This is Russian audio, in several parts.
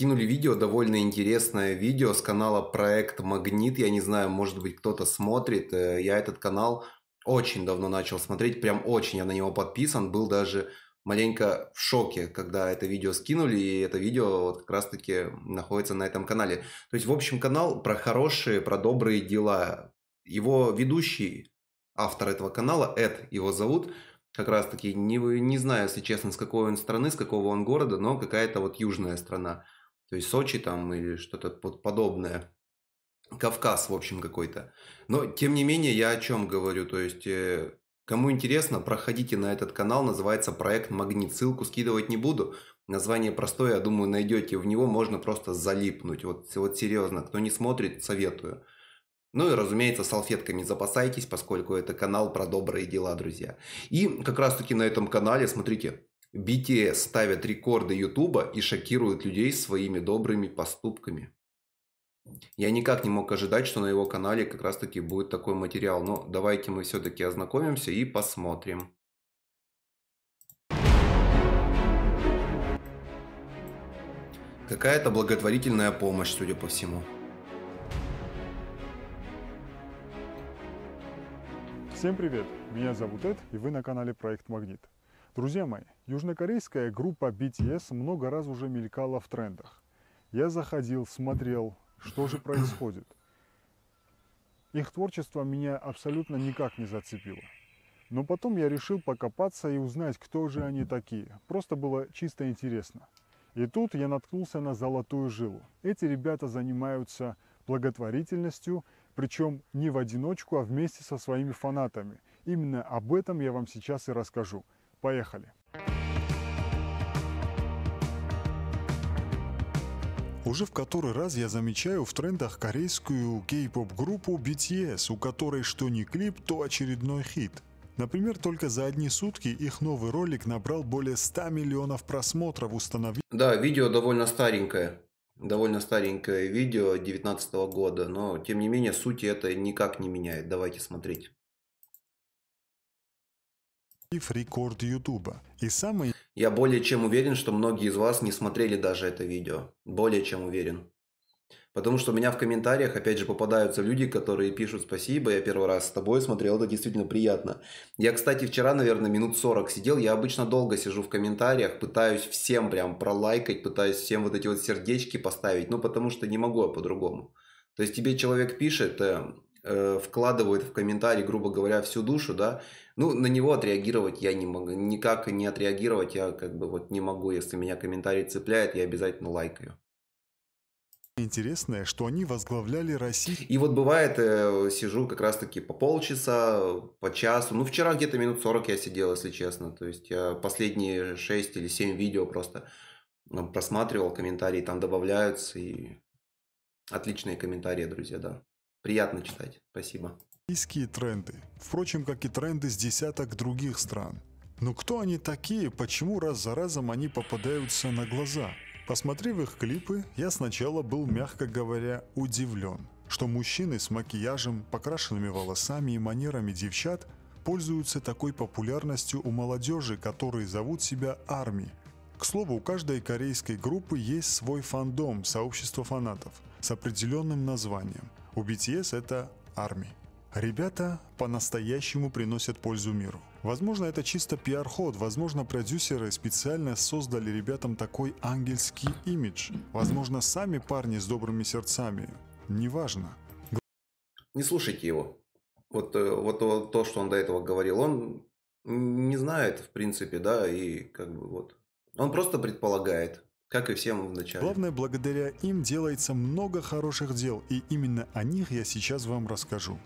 скинули видео, довольно интересное видео с канала Проект Магнит. Я не знаю, может быть, кто-то смотрит. Э, я этот канал очень давно начал смотреть, прям очень я на него подписан, был даже маленько в шоке, когда это видео скинули, и это видео вот как раз-таки находится на этом канале. То есть, в общем, канал про хорошие, про добрые дела. Его ведущий, автор этого канала, Эд его зовут, как раз-таки, не, не знаю, если честно, с какой он страны, с какого он города, но какая-то вот южная страна. То есть Сочи там или что-то подобное. Кавказ, в общем, какой-то. Но, тем не менее, я о чем говорю. То есть, э, кому интересно, проходите на этот канал. Называется проект «Магнит». Ссылку скидывать не буду. Название простое, я думаю, найдете. В него можно просто залипнуть. Вот, вот серьезно, кто не смотрит, советую. Ну и, разумеется, салфетками запасайтесь, поскольку это канал про добрые дела, друзья. И как раз-таки на этом канале, смотрите, BTS ставят рекорды Ютуба и шокируют людей своими добрыми поступками. Я никак не мог ожидать, что на его канале как раз таки будет такой материал, но давайте мы все-таки ознакомимся и посмотрим. Какая-то благотворительная помощь, судя по всему. Всем привет! Меня зовут Эд, и вы на канале Проект Магнит. Друзья мои, южнокорейская группа BTS много раз уже мелькала в трендах. Я заходил, смотрел, что же происходит. Их творчество меня абсолютно никак не зацепило. Но потом я решил покопаться и узнать, кто же они такие. Просто было чисто интересно. И тут я наткнулся на золотую жилу. Эти ребята занимаются благотворительностью, причем не в одиночку, а вместе со своими фанатами. Именно об этом я вам сейчас и расскажу. Поехали! Уже в который раз я замечаю в трендах корейскую кей-поп-группу BTS, у которой что не клип, то очередной хит. Например, только за одни сутки их новый ролик набрал более 100 миллионов просмотров, установив... Да, видео довольно старенькое. Довольно старенькое видео 2019 года, но тем не менее сути это никак не меняет. Давайте смотреть рекорд Ютуба. И самый... Я более чем уверен, что многие из вас не смотрели даже это видео. Более чем уверен. Потому что у меня в комментариях, опять же, попадаются люди, которые пишут «Спасибо, я первый раз с тобой смотрел, это действительно приятно». Я, кстати, вчера, наверное, минут 40 сидел, я обычно долго сижу в комментариях, пытаюсь всем прям пролайкать, пытаюсь всем вот эти вот сердечки поставить, ну, потому что не могу я по-другому. То есть тебе человек пишет, эм, э, вкладывает в комментарий, грубо говоря, всю душу, да, ну, на него отреагировать я не могу, никак не отреагировать я как бы вот не могу, если меня комментарий цепляет, я обязательно лайкаю. Интересное, что они возглавляли Россию. И вот бывает, э, сижу как раз-таки по полчаса, по часу. Ну, вчера где-то минут 40 я сидел, если честно. То есть я последние 6 или 7 видео просто э, просматривал комментарии, там добавляются и отличные комментарии, друзья, да. Приятно читать. Спасибо. Российские тренды. Впрочем, как и тренды с десяток других стран. Но кто они такие, почему раз за разом они попадаются на глаза? Посмотрев их клипы, я сначала был, мягко говоря, удивлен, что мужчины с макияжем, покрашенными волосами и манерами девчат пользуются такой популярностью у молодежи, которые зовут себя арми. К слову, у каждой корейской группы есть свой фандом, сообщество фанатов, с определенным названием. У BTS это армия. Ребята по-настоящему приносят пользу миру. Возможно, это чисто пиар-ход, возможно, продюсеры специально создали ребятам такой ангельский имидж. Возможно, сами парни с добрыми сердцами. Неважно. Не слушайте его. Вот, э, вот то, что он до этого говорил, он не знает, в принципе, да, и как бы вот. Он просто предполагает. Как и все мы вначале. Главное, благодаря им делается много хороших дел, и именно о них я сейчас вам расскажу.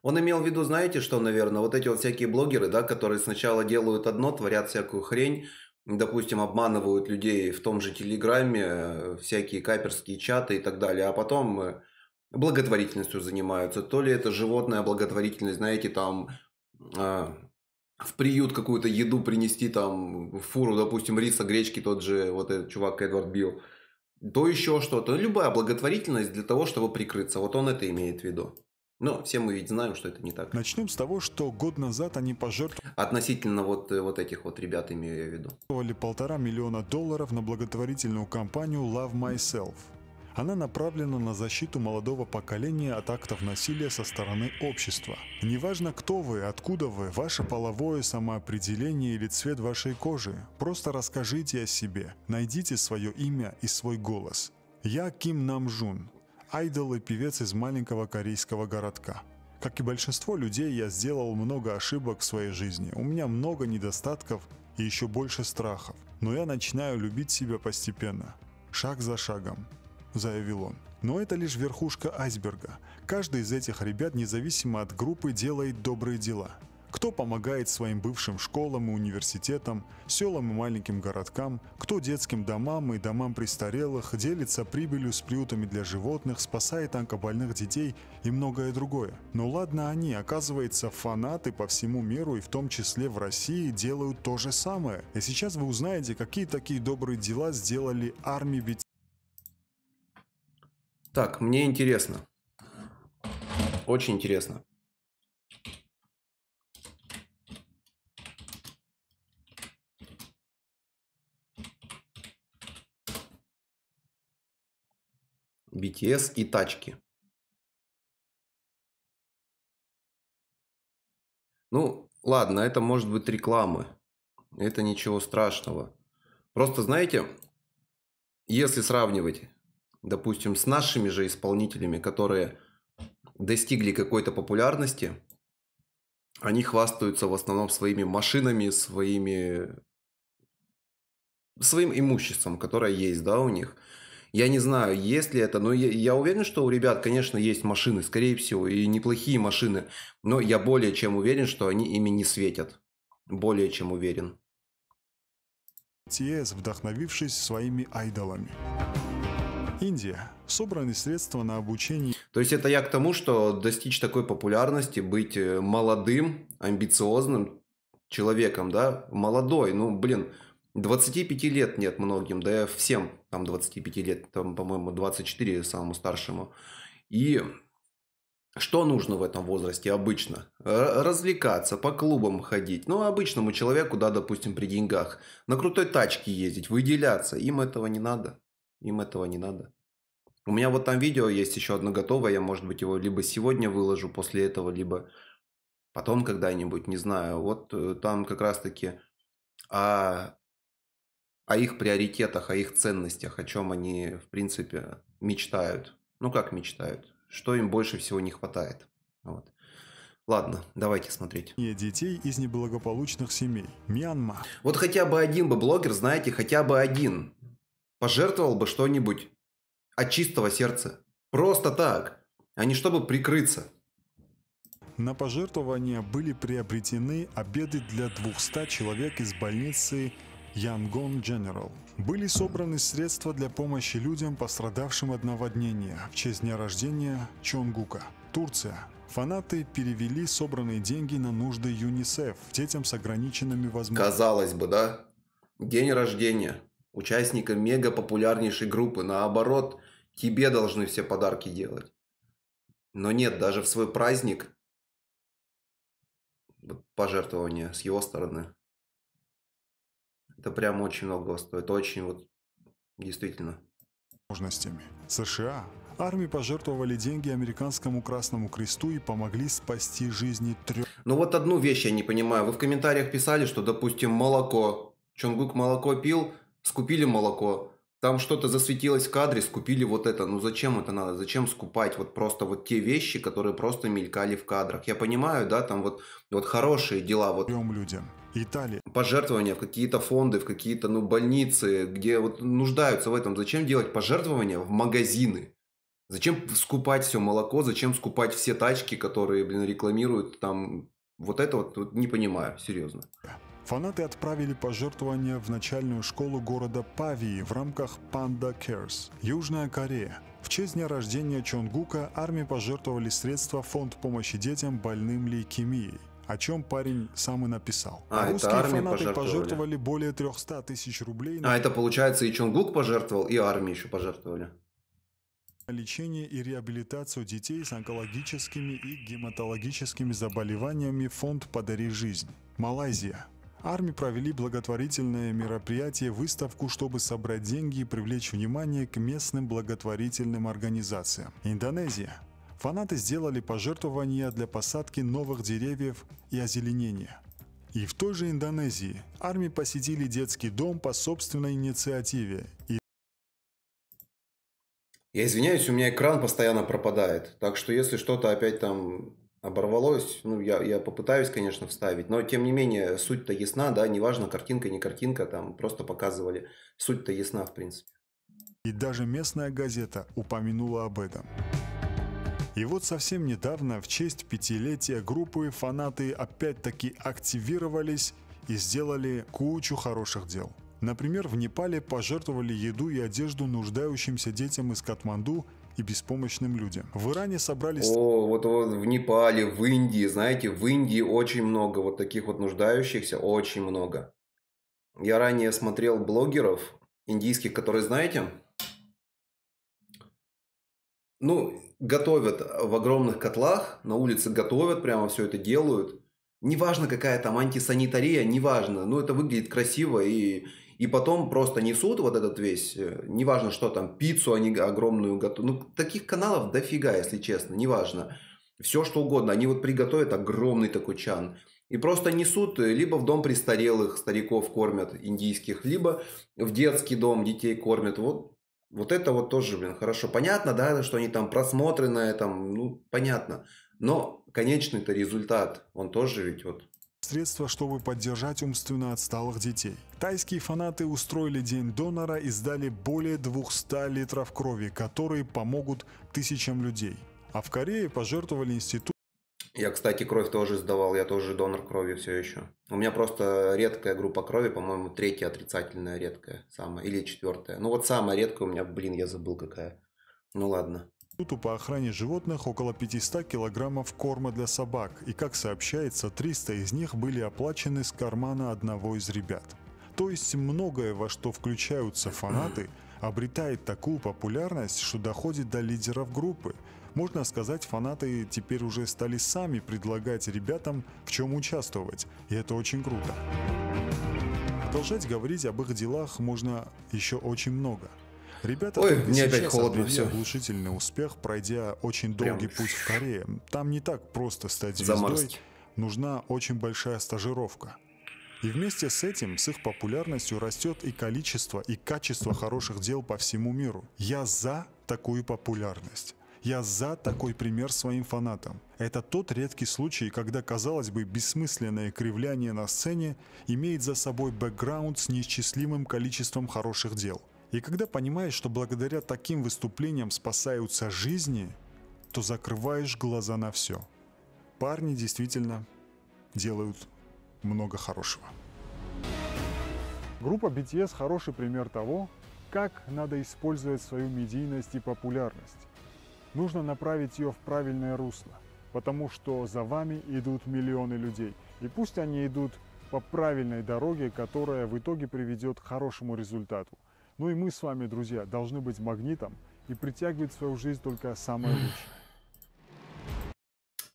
Он имел в виду, знаете что, наверное, вот эти вот всякие блогеры, да, которые сначала делают одно, творят всякую хрень, допустим, обманывают людей в том же Телеграме, э, всякие каперские чаты и так далее, а потом э, благотворительностью занимаются. То ли это животная благотворительность, знаете, там а, в приют какую-то еду принести, там, фуру, допустим, риса, гречки, тот же вот этот чувак Эдвард Билл, то еще что-то. Ну, любая благотворительность для того, чтобы прикрыться. Вот он это имеет в виду. Но все мы ведь знаем, что это не так. Начнем с того, что год назад они пожертвовали... Относительно вот, э, вот этих вот ребят имею я в виду. ...полтора миллиона долларов на благотворительную кампанию Love Myself – она направлена на защиту молодого поколения от актов насилия со стороны общества. Неважно, кто вы, откуда вы, ваше половое самоопределение или цвет вашей кожи, просто расскажите о себе, найдите свое имя и свой голос. Я Ким Намжун, айдол и певец из маленького корейского городка. Как и большинство людей, я сделал много ошибок в своей жизни. У меня много недостатков и еще больше страхов. Но я начинаю любить себя постепенно, шаг за шагом заявил он. Но это лишь верхушка айсберга. Каждый из этих ребят, независимо от группы, делает добрые дела. Кто помогает своим бывшим школам и университетам, селам и маленьким городкам, кто детским домам и домам престарелых, делится прибылью с приютами для животных, спасает онкобольных детей и многое другое. Но ну ладно они, оказывается, фанаты по всему миру и в том числе в России делают то же самое. И сейчас вы узнаете, какие такие добрые дела сделали армии ведь. Так, мне интересно. Очень интересно. BTS и тачки. Ну, ладно, это может быть рекламы, Это ничего страшного. Просто, знаете, если сравнивать допустим, с нашими же исполнителями, которые достигли какой-то популярности, они хвастаются в основном своими машинами, своими своим имуществом, которое есть, да, у них. Я не знаю, есть ли это, но я, я уверен, что у ребят, конечно, есть машины, скорее всего, и неплохие машины, но я более чем уверен, что они ими не светят. Более чем уверен. TS, вдохновившись своими айдолами. Индия собраны средства на обучение. То есть это я к тому, что достичь такой популярности, быть э, молодым, амбициозным человеком, да, молодой, ну, блин, 25 лет нет многим, да всем там 25 лет, там, по-моему, 24 самому старшему. И что нужно в этом возрасте обычно? Развлекаться, по клубам ходить. Ну, обычному человеку, да, допустим, при деньгах. На крутой тачке ездить, выделяться. Им этого не надо им этого не надо. У меня вот там видео есть еще одно готовое, я, может быть, его либо сегодня выложу после этого, либо потом когда-нибудь, не знаю. Вот э, там как раз-таки о, о их приоритетах, о их ценностях, о чем они, в принципе, мечтают. Ну, как мечтают? Что им больше всего не хватает. Вот. Ладно, давайте смотреть. Детей из неблагополучных семей. Мьянма. Вот хотя бы один бы блогер, знаете, хотя бы один пожертвовал бы что-нибудь от чистого сердца. Просто так, а не чтобы прикрыться. На пожертвования были приобретены обеды для 200 человек из больницы Янгон General. Были собраны средства для помощи людям, пострадавшим от наводнения в честь дня рождения Чонгука. Турция. Фанаты перевели собранные деньги на нужды ЮНИСЕФ детям с ограниченными возможностями. Казалось бы, да? День рождения участника мега популярнейшей группы. Наоборот, тебе должны все подарки делать. Но нет, даже в свой праздник пожертвования с его стороны. Это прям очень много стоит. Очень вот действительно. Возможностями. США армии пожертвовали деньги американскому Красному Кресту и помогли спасти жизни трех... Ну вот одну вещь я не понимаю. Вы в комментариях писали, что, допустим, молоко. Чонгук молоко пил, скупили молоко, там что-то засветилось в кадре, скупили вот это. Ну зачем это надо? Зачем скупать вот просто вот те вещи, которые просто мелькали в кадрах? Я понимаю, да, там вот, вот хорошие дела. Вот. людям. Италия. Пожертвования в какие-то фонды, в какие-то ну, больницы, где вот нуждаются в этом. Зачем делать пожертвования в магазины? Зачем скупать все молоко? Зачем скупать все тачки, которые, блин, рекламируют там? Вот это вот, вот не понимаю, серьезно. Фанаты отправили пожертвования в начальную школу города Павии в рамках Panda Cares, Южная Корея. В честь дня рождения Чонгука армии пожертвовали средства в фонд помощи детям больным лейкемией о чем парень сам и написал. А, Русские это армии фанаты пожертвовали. пожертвовали более 300 тысяч рублей. На... А это получается и Чонгук пожертвовал, и армии еще пожертвовали. Лечение и реабилитацию детей с онкологическими и гематологическими заболеваниями фонд «Подари жизнь». Малайзия. Арми провели благотворительное мероприятие, выставку, чтобы собрать деньги и привлечь внимание к местным благотворительным организациям. Индонезия. Фанаты сделали пожертвования для посадки новых деревьев и озеленения. И в той же Индонезии армии посетили детский дом по собственной инициативе. И... Я извиняюсь, у меня экран постоянно пропадает. Так что если что-то опять там оборвалось. Ну, я, я попытаюсь, конечно, вставить, но тем не менее, суть-то ясна, да, неважно, картинка, не картинка, там просто показывали. Суть-то ясна, в принципе. И даже местная газета упомянула об этом. И вот совсем недавно в честь пятилетия группы фанаты опять-таки активировались и сделали кучу хороших дел. Например, в Непале пожертвовали еду и одежду нуждающимся детям из Катманду – и беспомощным людям. В Иране собрались... О, вот, вот в Непале, в Индии, знаете, в Индии очень много вот таких вот нуждающихся, очень много. Я ранее смотрел блогеров индийских, которые, знаете, ну, готовят в огромных котлах, на улице готовят, прямо все это делают. Неважно, какая там антисанитария, неважно, но это выглядит красиво и и потом просто несут вот этот весь, э, неважно что там, пиццу они огромную готовят. Ну, таких каналов дофига, если честно, неважно. Все что угодно. Они вот приготовят огромный такой чан. И просто несут э, либо в дом престарелых стариков кормят индийских, либо в детский дом детей кормят. Вот, вот это вот тоже, блин, хорошо. Понятно, да, что они там просмотры на этом, ну, понятно. Но конечный-то результат, он тоже ведь вот средства, чтобы поддержать умственно отсталых детей. Тайские фанаты устроили День донора и сдали более 200 литров крови, которые помогут тысячам людей. А в Корее пожертвовали институт я, кстати, кровь тоже сдавал, я тоже донор крови все еще. У меня просто редкая группа крови, по-моему, третья отрицательная редкая, самая, или четвертая. Ну вот самая редкая у меня, блин, я забыл какая. Ну ладно. Институту по охране животных около 500 килограммов корма для собак, и, как сообщается, 300 из них были оплачены с кармана одного из ребят. То есть многое, во что включаются фанаты, обретает такую популярность, что доходит до лидеров группы. Можно сказать, фанаты теперь уже стали сами предлагать ребятам, в чем участвовать, и это очень круто. Продолжать говорить об их делах можно еще очень много – Ребята Ой, мне опять холодно, все. Оглушительный успех, пройдя очень долгий Прям... путь в Корее. Там не так просто стать звездой. Заморозки. Нужна очень большая стажировка. И вместе с этим, с их популярностью растет и количество, и качество хороших дел по всему миру. Я за такую популярность. Я за такой пример своим фанатам. Это тот редкий случай, когда, казалось бы, бессмысленное кривляние на сцене имеет за собой бэкграунд с неисчислимым количеством хороших дел. И когда понимаешь, что благодаря таким выступлениям спасаются жизни, то закрываешь глаза на все. Парни действительно делают много хорошего. Группа BTS хороший пример того, как надо использовать свою медийность и популярность. Нужно направить ее в правильное русло, потому что за вами идут миллионы людей. И пусть они идут по правильной дороге, которая в итоге приведет к хорошему результату – ну и мы с вами, друзья, должны быть магнитом и притягивать в свою жизнь только самое лучшее.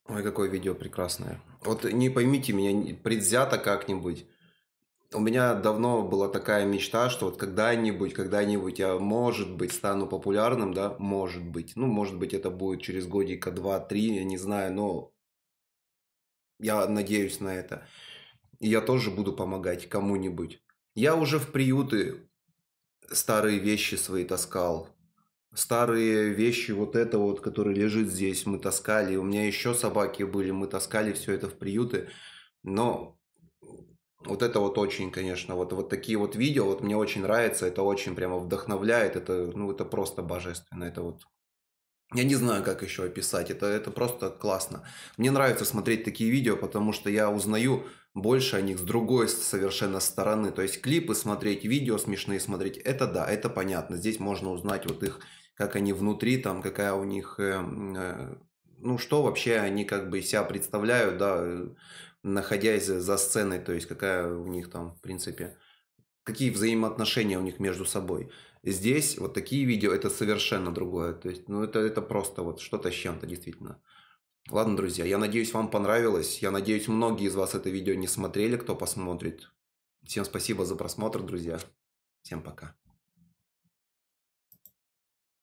Ой, какое видео прекрасное. Вот не поймите меня предвзято как-нибудь. У меня давно была такая мечта, что вот когда-нибудь, когда-нибудь я, может быть, стану популярным, да, может быть. Ну, может быть, это будет через годика, два, три, я не знаю, но я надеюсь на это. И я тоже буду помогать кому-нибудь. Я уже в приюты старые вещи свои таскал. Старые вещи, вот это вот, который лежит здесь, мы таскали. У меня еще собаки были, мы таскали все это в приюты. Но вот это вот очень, конечно, вот, вот такие вот видео, вот мне очень нравится, это очень прямо вдохновляет, это, ну, это просто божественно, это вот я не знаю, как еще описать. Это, это просто классно. Мне нравится смотреть такие видео, потому что я узнаю больше о них с другой совершенно стороны. То есть клипы смотреть, видео смешные смотреть, это да, это понятно. Здесь можно узнать вот их, как они внутри, там какая у них, э, э, ну что вообще они как бы себя представляют, да, э, находясь за сценой, то есть какая у них там, в принципе, какие взаимоотношения у них между собой. Здесь вот такие видео, это совершенно другое. То есть, ну это, это просто вот что-то с чем-то действительно. Ладно, друзья, я надеюсь, вам понравилось. Я надеюсь, многие из вас это видео не смотрели, кто посмотрит. Всем спасибо за просмотр, друзья. Всем пока.